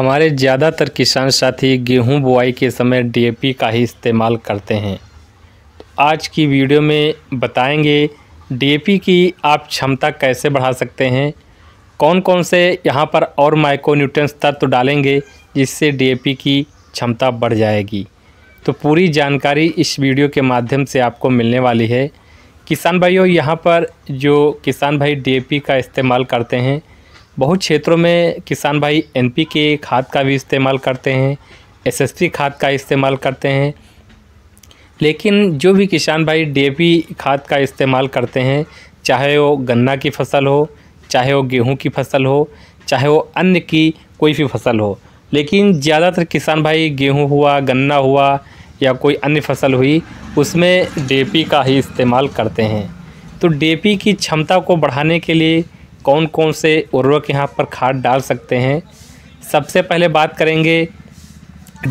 हमारे ज़्यादातर किसान साथी गेहूं बुआई के समय डीएपी का ही इस्तेमाल करते हैं तो आज की वीडियो में बताएंगे डीएपी की आप क्षमता कैसे बढ़ा सकते हैं कौन कौन से यहाँ पर और माइक्रोन्यूट्रंस तत्व डालेंगे जिससे डीएपी की क्षमता बढ़ जाएगी तो पूरी जानकारी इस वीडियो के माध्यम से आपको मिलने वाली है किसान भाइयों यहाँ पर जो किसान भाई डी का इस्तेमाल करते हैं बहुत क्षेत्रों में किसान भाई एनपीके खाद का भी इस्तेमाल करते हैं एसएसपी खाद का इस्तेमाल करते हैं लेकिन जो भी किसान भाई डीएपी खाद का इस्तेमाल करते हैं चाहे वो गन्ना की फसल हो चाहे वो गेहूं की फसल हो चाहे वो अन्य की कोई भी फसल हो लेकिन ज़्यादातर किसान भाई गेहूं हुआ गन्ना हुआ या कोई अन्य फसल हुई उसमें डी का ही इस्तेमाल करते हैं तो डी की क्षमता को बढ़ाने के लिए कौन कौन से उर्वरक यहाँ पर खाद डाल सकते हैं सबसे पहले बात करेंगे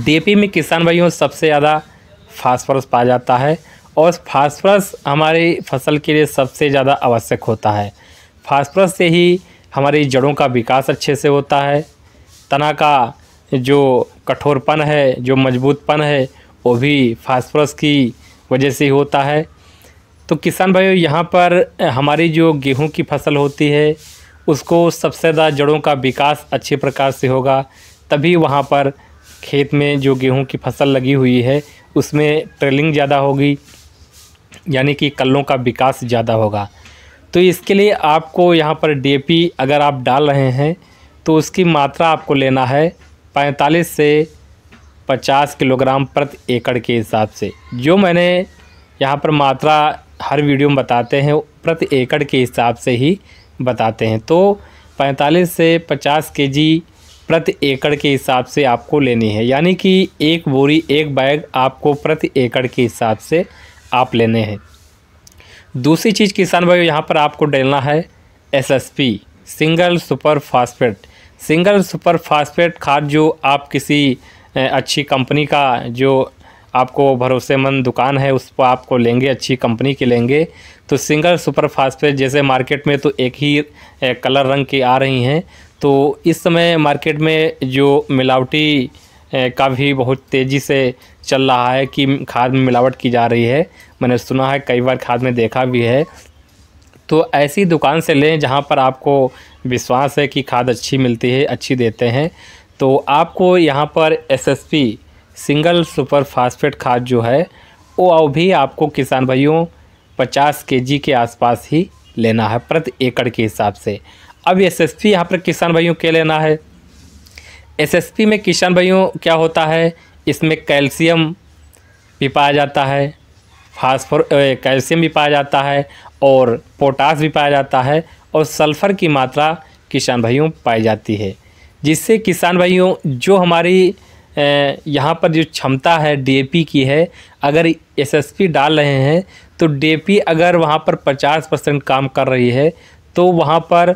डी में किसान भाइयों सबसे ज़्यादा फास्फोरस पाया जाता है और फास्फोरस हमारी फसल के लिए सबसे ज़्यादा आवश्यक होता है फास्फोरस से ही हमारी जड़ों का विकास अच्छे से होता है तना का जो कठोरपन है जो मजबूतपन है वो भी फास्फोरस की वजह से होता है तो किसान भाइयों यहाँ पर हमारी जो गेहूँ की फसल होती है उसको सबसे ज़्यादा जड़ों का विकास अच्छे प्रकार से होगा तभी वहाँ पर खेत में जो गेहूँ की फसल लगी हुई है उसमें ट्रेलिंग ज़्यादा होगी यानी कि कल्लों का विकास ज़्यादा होगा तो इसके लिए आपको यहाँ पर डी अगर आप डाल रहे हैं तो उसकी मात्रा आपको लेना है पैंतालीस से पचास किलोग्राम प्रति एकड़ के हिसाब से जो मैंने यहाँ पर मात्रा हर वीडियो में बताते हैं प्रति एकड़ के हिसाब से ही बताते हैं तो 45 से 50 केजी प्रति एकड़ के हिसाब से आपको लेनी है यानी कि एक बोरी एक बैग आपको प्रति एकड़ के हिसाब से आप लेने हैं दूसरी चीज़ किसान भाई यहाँ पर आपको डालना है SSP single super phosphate single super phosphate खाद जो आप किसी अच्छी कंपनी का जो आपको भरोसेमंद दुकान है उस पर आपको लेंगे अच्छी कंपनी की लेंगे तो सिंगल सुपर फास्टफेट जैसे मार्केट में तो एक ही कलर रंग की आ रही हैं तो इस समय मार्केट में जो मिलावटी का भी बहुत तेज़ी से चल रहा है कि खाद में मिलावट की जा रही है मैंने सुना है कई बार खाद में देखा भी है तो ऐसी दुकान से लें जहाँ पर आपको विश्वास है कि खाद अच्छी मिलती है अच्छी देते हैं तो आपको यहाँ पर एसएसपी सिंगल सुपर फास्फेट खाद जो है वो भी आपको किसान भाइयों 50 केजी के आसपास ही लेना है प्रति एकड़ के हिसाब से अब एस एस पी यहाँ पर किसान भाइयों के लेना है एस एस पी में किसान भाइयों क्या होता है इसमें कैल्शियम भी पाया जाता है फास्फोर कैल्शियम भी पाया जाता है और पोटास भी पाया जाता है और सल्फ़र की मात्रा किसान भाइयों पाई जाती है जिससे किसान भाइयों जो हमारी यहाँ पर जो क्षमता है डीएपी की है अगर एसएसपी डाल रहे हैं तो डीएपी अगर वहाँ पर 50 परसेंट काम कर रही है तो वहाँ पर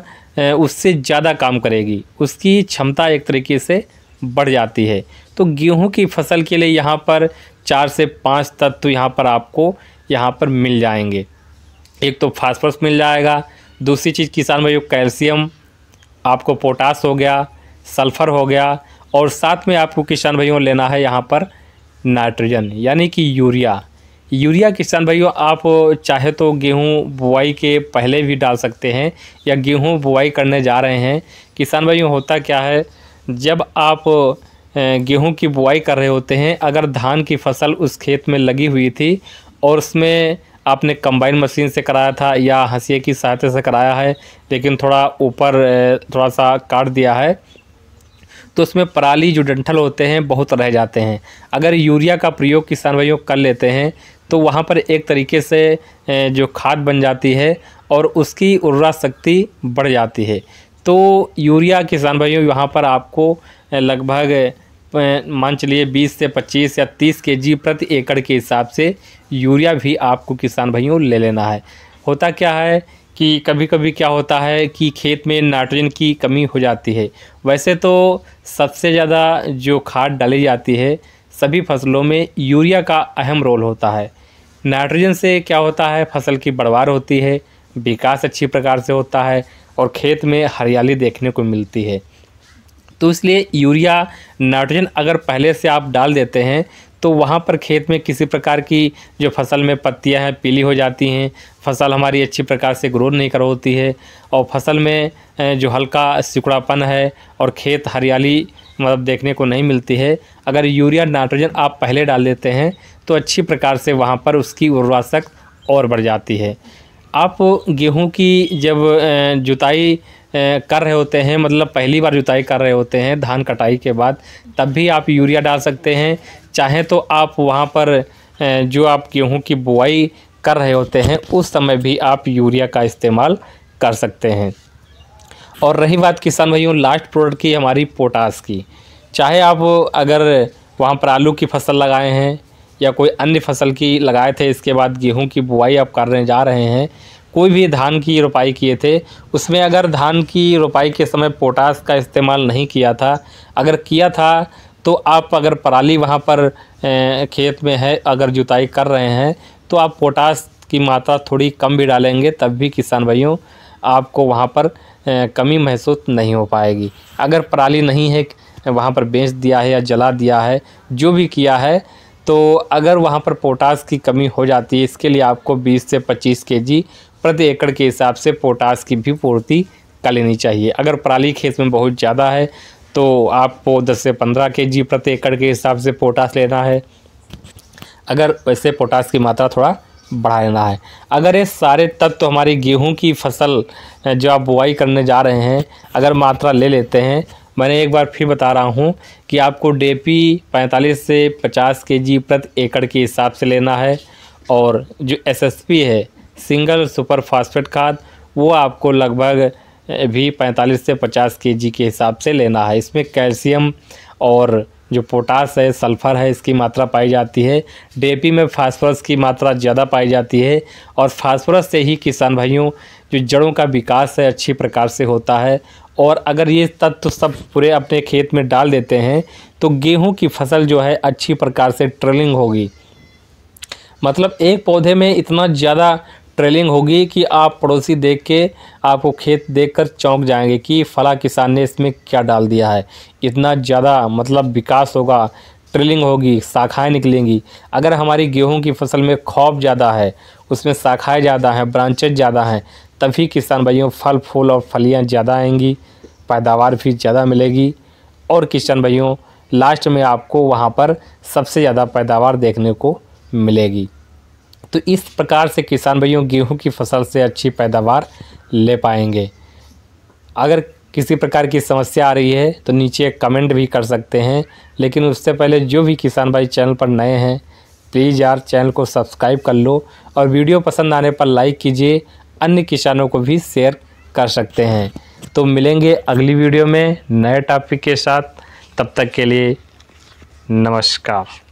उससे ज़्यादा काम करेगी उसकी क्षमता एक तरीके से बढ़ जाती है तो गेहूं की फसल के लिए यहाँ पर चार से पाँच तत्व यहाँ पर आपको यहाँ पर मिल जाएंगे एक तो फास्फोरस मिल जाएगा दूसरी चीज़ किसान भाई कैल्शियम आपको पोटास हो गया सल्फ़र हो गया और साथ में आपको किसान भाइयों लेना है यहाँ पर नाइट्रोजन यानी कि यूरिया यूरिया किसान भाइयों आप चाहे तो गेहूं बुआई के पहले भी डाल सकते हैं या गेहूं बुआई करने जा रहे हैं किसान भाइयों होता क्या है जब आप गेहूं की बुआई कर रहे होते हैं अगर धान की फसल उस खेत में लगी हुई थी और उसमें आपने कंबाइन मशीन से कराया था या हंसिए की सहायता से कराया है लेकिन थोड़ा ऊपर थोड़ा सा काट दिया है तो उसमें पराली जो डंठल होते हैं बहुत रह जाते हैं अगर यूरिया का प्रयोग किसान भाइयों कर लेते हैं तो वहाँ पर एक तरीके से जो खाद बन जाती है और उसकी उर्वरा शक्ति बढ़ जाती है तो यूरिया किसान भाइयों यहाँ पर आपको लगभग मान चलिए 20 से 25 या 30 केजी प्रति एकड़ के हिसाब से यूरिया भी आपको किसान भाइयों ले लेना है होता क्या है कि कभी कभी क्या होता है कि खेत में नाइट्रोजन की कमी हो जाती है वैसे तो सबसे ज़्यादा जो खाद डाली जाती है सभी फसलों में यूरिया का अहम रोल होता है नाइट्रोजन से क्या होता है फसल की बढ़वार होती है विकास अच्छी प्रकार से होता है और खेत में हरियाली देखने को मिलती है तो इसलिए यूरिया नाइट्रोजन अगर पहले से आप डाल देते हैं तो वहाँ पर खेत में किसी प्रकार की जो फसल में पत्तियाँ हैं पीली हो जाती हैं फसल हमारी अच्छी प्रकार से ग्रोथ नहीं कर होती है और फसल में जो हल्का सिकुड़ापन है और खेत हरियाली मतलब देखने को नहीं मिलती है अगर यूरिया नाइट्रोजन आप पहले डाल देते हैं तो अच्छी प्रकार से वहाँ पर उसकी उर्वाशक और बढ़ जाती है आप गेहूं की जब जुताई कर रहे होते हैं मतलब पहली बार जुताई कर रहे होते हैं धान कटाई के बाद तब भी आप यूरिया डाल सकते हैं चाहे तो आप वहाँ पर जो आप गेहूँ की बुआई कर रहे होते हैं उस समय भी आप यूरिया का इस्तेमाल कर सकते हैं और रही बात किसान भाइयों लास्ट प्रोडक्ट की हमारी पोटास की चाहे आप अगर वहाँ पर आलू की फसल लगाए हैं या कोई अन्य फसल की लगाए थे इसके बाद गेहूँ की बुआई आप करने जा रहे हैं कोई भी धान की रोपाई किए थे उसमें अगर धान की रोपाई के समय पोटास का इस्तेमाल नहीं किया था अगर किया था तो आप अगर पराली वहाँ पर खेत में है अगर जुताई कर रहे हैं तो आप पोटास की मात्रा थोड़ी कम भी डालेंगे तब भी किसान भाइयों आपको वहाँ पर कमी महसूस नहीं हो पाएगी अगर पराली नहीं है वहाँ पर बेच दिया है या जला दिया है जो भी किया है तो अगर वहाँ पर पोटास की कमी हो जाती है इसके लिए आपको 20 से 25 केजी प्रति एकड़ के हिसाब से पोटास की भी पूर्ति कर लेनी चाहिए अगर पराली खेत में बहुत ज़्यादा है तो आपको 10 से 15 के जी प्रति एकड़ के हिसाब से पोटास लेना है अगर वैसे पोटास की मात्रा थोड़ा बढ़ाना है अगर ये सारे तत्व तो हमारी गेहूं की फसल जो आप बुआई करने जा रहे हैं अगर मात्रा ले लेते हैं मैंने एक बार फिर बता रहा हूं कि आपको डेपी 45 से 50 केजी प्रति एकड़ के हिसाब से लेना है और जो एसएसपी है सिंगल सुपर फास्फेट खाद वो आपको लगभग भी 45 से 50 केजी के हिसाब से लेना है इसमें कैल्शियम और जो पोटास है सल्फ़र है इसकी मात्रा पाई जाती है डीएपी में फास्फोरस की मात्रा ज़्यादा पाई जाती है और फास्फोरस से ही किसान भाइयों जो जड़ों का विकास है अच्छी प्रकार से होता है और अगर ये तत्व सब पूरे अपने खेत में डाल देते हैं तो गेहूं की फसल जो है अच्छी प्रकार से ट्रेलिंग होगी मतलब एक पौधे में इतना ज़्यादा ट्रेलिंग होगी कि आप पड़ोसी देख के आपको खेत देख कर चौंक जाएंगे कि फला किसान ने इसमें क्या डाल दिया है इतना ज़्यादा मतलब विकास होगा ट्रेलिंग होगी शाखाएँ निकलेंगी अगर हमारी गेहूं की फसल में खौफ ज़्यादा है उसमें शाखाएँ ज़्यादा हैं ब्रांचेज ज़्यादा हैं तभी किसान भाइयों फल फूल और फलियाँ ज़्यादा आएंगी पैदावार भी ज़्यादा मिलेगी और किसान भाइयों लास्ट में आपको वहाँ पर सबसे ज़्यादा पैदावार देखने को मिलेगी तो इस प्रकार से किसान भाइयों गेहूं की फसल से अच्छी पैदावार ले पाएंगे अगर किसी प्रकार की समस्या आ रही है तो नीचे कमेंट भी कर सकते हैं लेकिन उससे पहले जो भी किसान भाई चैनल पर नए हैं प्लीज़ यार चैनल को सब्सक्राइब कर लो और वीडियो पसंद आने पर लाइक कीजिए अन्य किसानों को भी शेयर कर सकते हैं तो मिलेंगे अगली वीडियो में नए टॉपिक के साथ तब तक के लिए नमस्कार